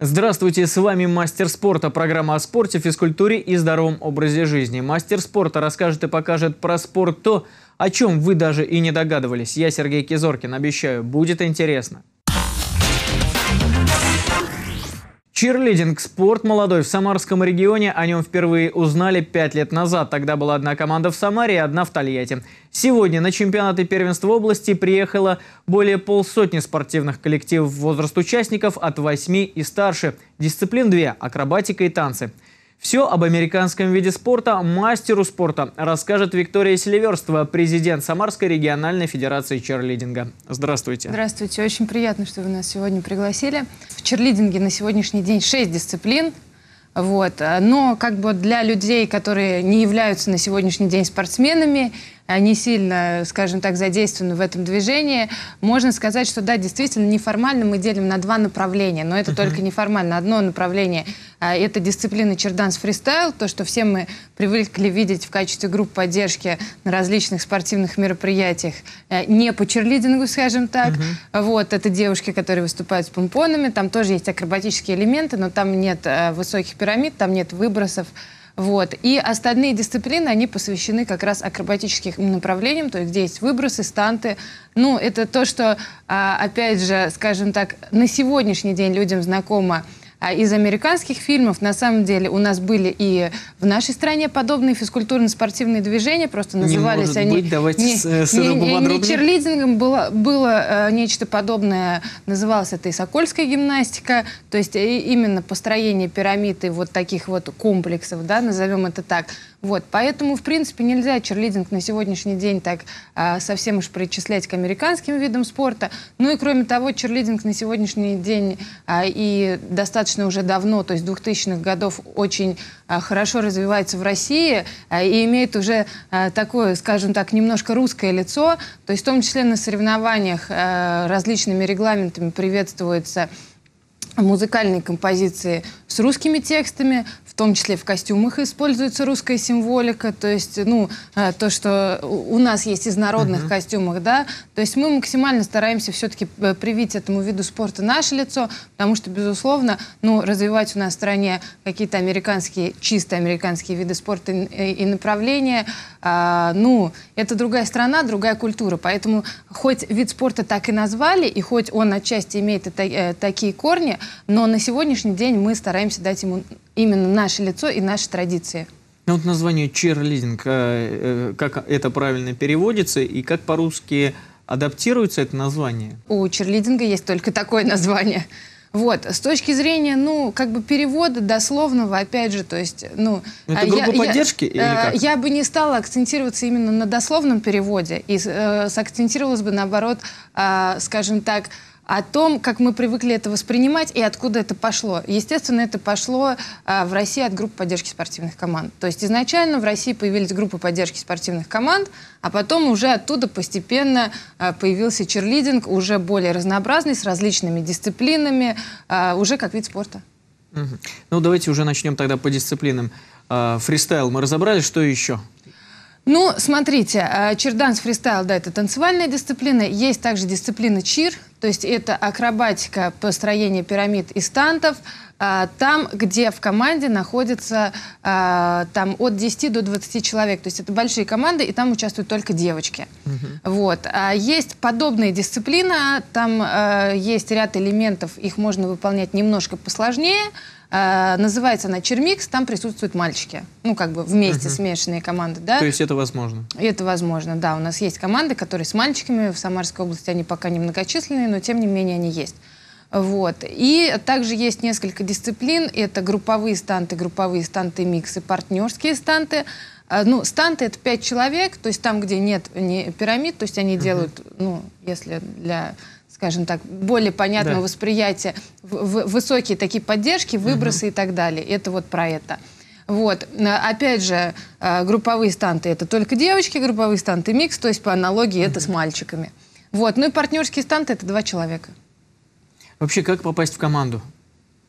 Здравствуйте, с вами Мастер спорта, программа о спорте, физкультуре и здоровом образе жизни. Мастер спорта расскажет и покажет про спорт то, о чем вы даже и не догадывались. Я Сергей Кизоркин, обещаю, будет интересно. Чирлидинг – спорт молодой в Самарском регионе. О нем впервые узнали пять лет назад. Тогда была одна команда в Самаре и одна в Тольятти. Сегодня на чемпионаты первенства области приехало более полсотни спортивных коллективов возраст участников от 8 и старше. Дисциплин две – акробатика и танцы – все об американском виде спорта мастеру спорта расскажет Виктория Селиверстова, президент Самарской региональной федерации черлидинга. Здравствуйте. Здравствуйте. Очень приятно, что вы нас сегодня пригласили. В черлидинге на сегодняшний день 6 дисциплин. Вот. Но как бы для людей, которые не являются на сегодняшний день спортсменами, они сильно, скажем так, задействованы в этом движении, можно сказать, что да, действительно, неформально мы делим на два направления, но это только неформально. Одно направление а, – это дисциплина черданс фристайл, то, что все мы привыкли видеть в качестве групп поддержки на различных спортивных мероприятиях, э, не по черлидингу, скажем так. Вот, это девушки, которые выступают с помпонами, там тоже есть акробатические элементы, но там нет э, высоких пирамид, там нет выбросов, вот. И остальные дисциплины, они посвящены как раз акробатическим направлениям, то есть где есть выбросы, станты. Ну, это то, что, а, опять же, скажем так, на сегодняшний день людям знакомо – а из американских фильмов, на самом деле, у нас были и в нашей стране подобные физкультурно-спортивные движения, просто назывались не они... Быть, давайте не, с, э, не, не, не черлидингом, было, было э, нечто подобное, называлось это и сокольская гимнастика, то есть э, именно построение пирамиды вот таких вот комплексов, да, назовем это так. Вот, поэтому, в принципе, нельзя черлидинг на сегодняшний день так а, совсем уж причислять к американским видам спорта. Ну и, кроме того, черлидинг на сегодняшний день а, и достаточно уже давно, то есть 2000-х годов, очень а, хорошо развивается в России а, и имеет уже а, такое, скажем так, немножко русское лицо. То есть в том числе на соревнованиях а, различными регламентами приветствуется музыкальные композиции с русскими текстами, том числе в костюмах используется русская символика, то есть, ну, э, то, что у нас есть из народных uh-huh. костюмов, да, то есть мы максимально стараемся все-таки э, привить этому виду спорта наше лицо, потому что, безусловно, ну, развивать у нас в стране какие-то американские, чисто американские виды спорта э, и, направления, а, ну, это другая страна, другая культура, поэтому хоть вид спорта так и назвали, и хоть он отчасти имеет такие корни, но на сегодняшний день мы стараемся дать ему именно наше лицо и наши традиции. Ну вот название черлидинг, а, э, как это правильно переводится и как по-русски адаптируется это название? У черлидинга есть только такое название. Вот, с точки зрения, ну, как бы перевода дословного, опять же, то есть, ну... ну это а группа я, поддержки я, или э, как? Я бы не стала акцентироваться именно на дословном переводе и э, сакцентировалась бы, наоборот, э, скажем так, о том, как мы привыкли это воспринимать и откуда это пошло. Естественно, это пошло а, в России от групп поддержки спортивных команд. То есть изначально в России появились группы поддержки спортивных команд, а потом уже оттуда постепенно а, появился черлидинг, уже более разнообразный, с различными дисциплинами, а, уже как вид спорта. Угу. Ну, давайте уже начнем тогда по дисциплинам. А, фристайл мы разобрали, что еще? Ну, смотрите, а, черданс фристайл, да, это танцевальная дисциплина. Есть также дисциплина чир, то есть это акробатика, построение пирамид и стантов, а, там, где в команде находится а, там, от 10 до 20 человек. То есть это большие команды, и там участвуют только девочки. Угу. Вот. есть подобная дисциплина, там есть ряд элементов, их можно выполнять немножко посложнее – а, называется она Чермикс, там присутствуют мальчики. Ну, как бы вместе угу. смешанные команды, да? То есть это возможно? Это возможно, да. У нас есть команды, которые с мальчиками в Самарской области, они пока не многочисленные, но тем не менее они есть. Вот. И также есть несколько дисциплин. Это групповые станты, групповые станты миксы, партнерские станты. А, ну, станты — это пять человек, то есть там, где нет не пирамид, то есть они uh-huh. делают, ну, если для скажем так, более понятного да. восприятия, в, в, высокие такие поддержки, выбросы угу. и так далее. Это вот про это. Вот. Э, опять же, э, групповые станты – это только девочки, групповые станты – микс, то есть по аналогии это с мальчиками. Вот. Ну и партнерские станты – это два человека. Вообще, как попасть в команду?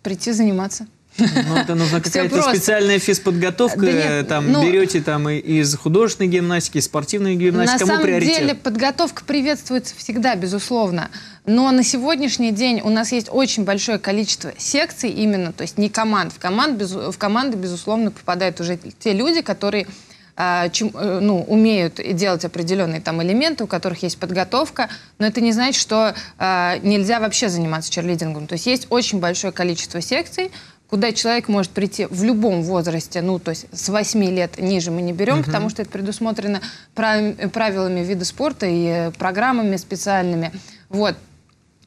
Прийти заниматься. Ну, это нужна какая-то специальная физподготовка, да нет, там ну, берете там и из художественной гимнастики, из спортивной гимнастики, на кому самом приоритет? деле подготовка приветствуется всегда, безусловно. Но на сегодняшний день у нас есть очень большое количество секций именно, то есть не команд. В, команд, без, в команды, безусловно, попадают уже те люди, которые а, чем, э, ну, умеют делать определенные там элементы, у которых есть подготовка, но это не значит, что э, нельзя вообще заниматься черлидингом. То есть есть очень большое количество секций, куда человек может прийти в любом возрасте, ну, то есть с 8 лет ниже мы не берем, угу. потому что это предусмотрено правилами вида спорта и программами специальными. Вот.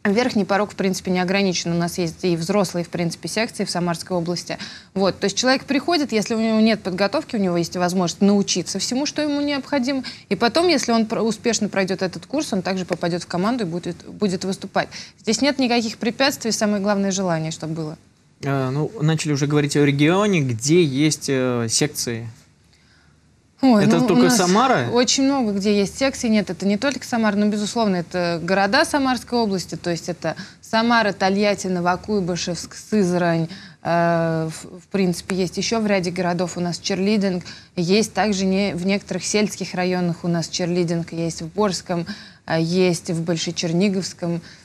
Верхний порог, в принципе, не ограничен. У нас есть и взрослые, в принципе, секции в Самарской области. Вот. То есть человек приходит, если у него нет подготовки, у него есть возможность научиться всему, что ему необходимо. И потом, если он успешно пройдет этот курс, он также попадет в команду и будет, будет выступать. Здесь нет никаких препятствий, самое главное желание, чтобы было. Э, ну, начали уже говорить о регионе, где есть э, секции Ой, это ну, только Самара? Очень много где есть секции. Нет, это не только Самара, но, безусловно, это города Самарской области. То есть это Самара, Тольятти, Новокуйбышевск, Сызрань. Э, в, в принципе, есть еще в ряде городов у нас черлидинг. Есть также не, в некоторых сельских районах у нас черлидинг. Есть в Борском, э, есть в Большечерниговском. Черниговском.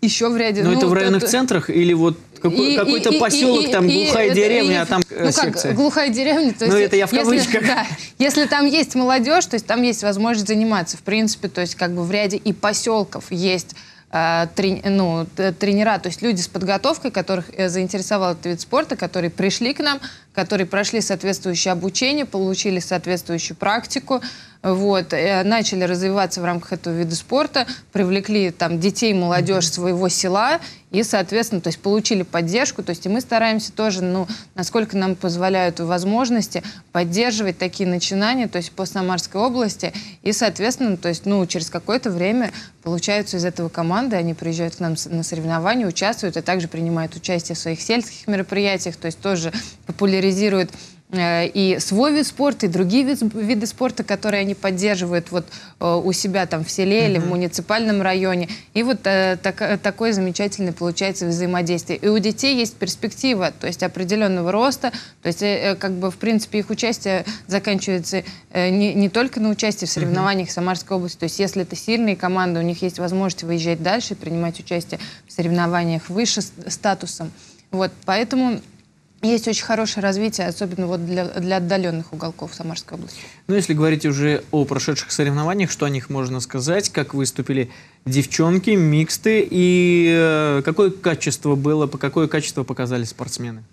Еще в ряде... Но ну, это в районных это... центрах или вот какой, то поселок, и, и, там глухая и, деревня, и, а там Ну секция. как, глухая деревня, то ну, есть... Ну это я в кавычках. Если, да, если там есть молодежь, то есть там есть возможность заниматься, в принципе, то есть как бы в ряде и поселков есть э, трени, ну, тренера, то есть люди с подготовкой, которых э, заинтересовал этот вид спорта, которые пришли к нам, которые прошли соответствующее обучение, получили соответствующую практику, вот, э, начали развиваться в рамках этого вида спорта, привлекли там детей, молодежь своего села и, соответственно, то есть получили поддержку. То есть и мы стараемся тоже, ну, насколько нам позволяют возможности, поддерживать такие начинания, то есть по Самарской области. И, соответственно, то есть, ну, через какое-то время получаются из этого команды, они приезжают к нам на соревнования, участвуют и также принимают участие в своих сельских мероприятиях, то есть тоже популяризируют Э, и свой вид спорта, и другие вид, виды спорта, которые они поддерживают вот э, у себя там в селе или в муниципальном районе. И вот э, так, такое замечательное получается взаимодействие. И у детей есть перспектива, то есть определенного роста, то есть как бы в принципе их участие заканчивается не, не только на участии в соревнованиях Самарской области, то есть если это сильные команды, у них есть возможность выезжать дальше, принимать участие в соревнованиях выше статусом. Вот, поэтому есть очень хорошее развитие, особенно вот для, для отдаленных уголков Самарской области. Ну, если говорить уже о прошедших соревнованиях, что о них можно сказать, как выступили девчонки, миксты, и э, какое качество было, какое качество показали спортсмены?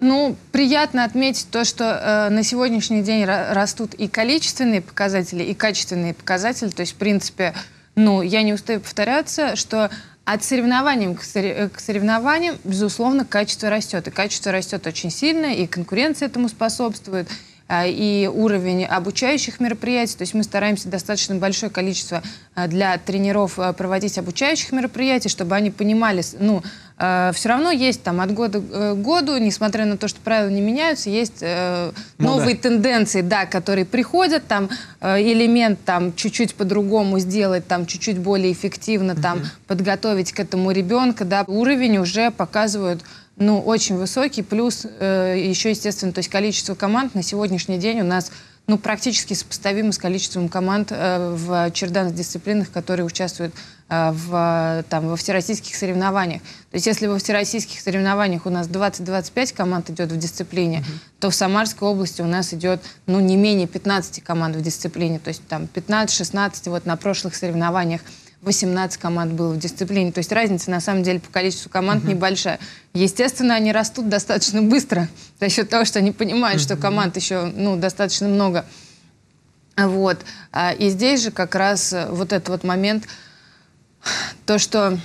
Ну, приятно отметить то, что э, на сегодняшний день растут и количественные показатели, и качественные показатели. То есть, в принципе, ну, я не устаю повторяться, что от соревнований э, к, соревнованиям, безусловно, качество растет. И качество растет очень сильно, и конкуренция этому способствует э, и уровень обучающих мероприятий. То есть мы стараемся достаточно большое количество э, для тренеров проводить обучающих мероприятий, чтобы они понимали, ну, Э, все равно есть там от года к э, году, несмотря на то, что правила не меняются, есть э, ну, новые да. тенденции, да, которые приходят, там э, элемент там чуть-чуть по-другому сделать, там чуть-чуть более эффективно, там угу. подготовить к этому ребенка, да, уровень уже показывают ну, очень высокий, плюс э, еще, естественно, то есть количество команд на сегодняшний день у нас ну, практически сопоставимо с количеством команд э, в черданс-дисциплинах, которые участвуют э, в, там, во всероссийских соревнованиях. То есть если во всероссийских соревнованиях у нас 20-25 команд идет в дисциплине, mm -hmm. то в Самарской области у нас идет ну, не менее 15 команд в дисциплине. То есть там 15-16 вот, на прошлых соревнованиях – 18 команд было в дисциплине. То есть разница, на самом деле, по количеству команд угу. небольшая. Естественно, они растут достаточно быстро за счет того, что они понимают, угу. что команд еще ну, достаточно много. Вот. А, и здесь же как раз э, вот этот вот момент, то, что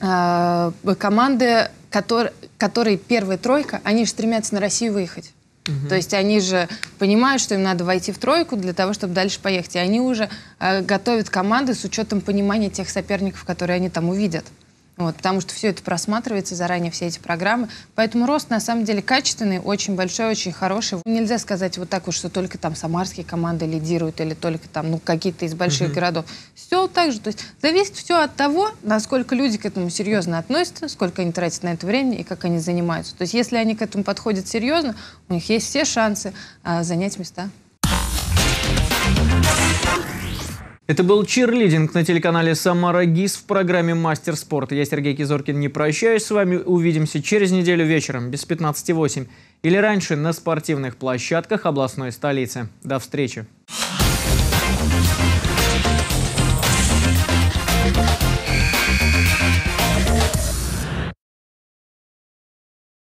э, команды, которые, которые первая тройка, они же стремятся на Россию выехать. То есть они же понимают, что им надо войти в тройку для того, чтобы дальше поехать. И они уже э, готовят команды с учетом понимания тех соперников, которые они там увидят. Вот, потому что все это просматривается заранее, все эти программы. Поэтому рост, на самом деле, качественный, очень большой, очень хороший. Нельзя сказать вот так вот, что только там самарские команды лидируют или только там ну, какие-то из больших mm-hmm. городов. Все так же. То есть зависит все от того, насколько люди к этому серьезно относятся, сколько они тратят на это время и как они занимаются. То есть если они к этому подходят серьезно, у них есть все шансы а, занять места. Это был чирлидинг на телеканале «Самара ГИС» в программе «Мастер спорта». Я Сергей Кизоркин, не прощаюсь с вами. Увидимся через неделю вечером без 15.08 или раньше на спортивных площадках областной столицы. До встречи!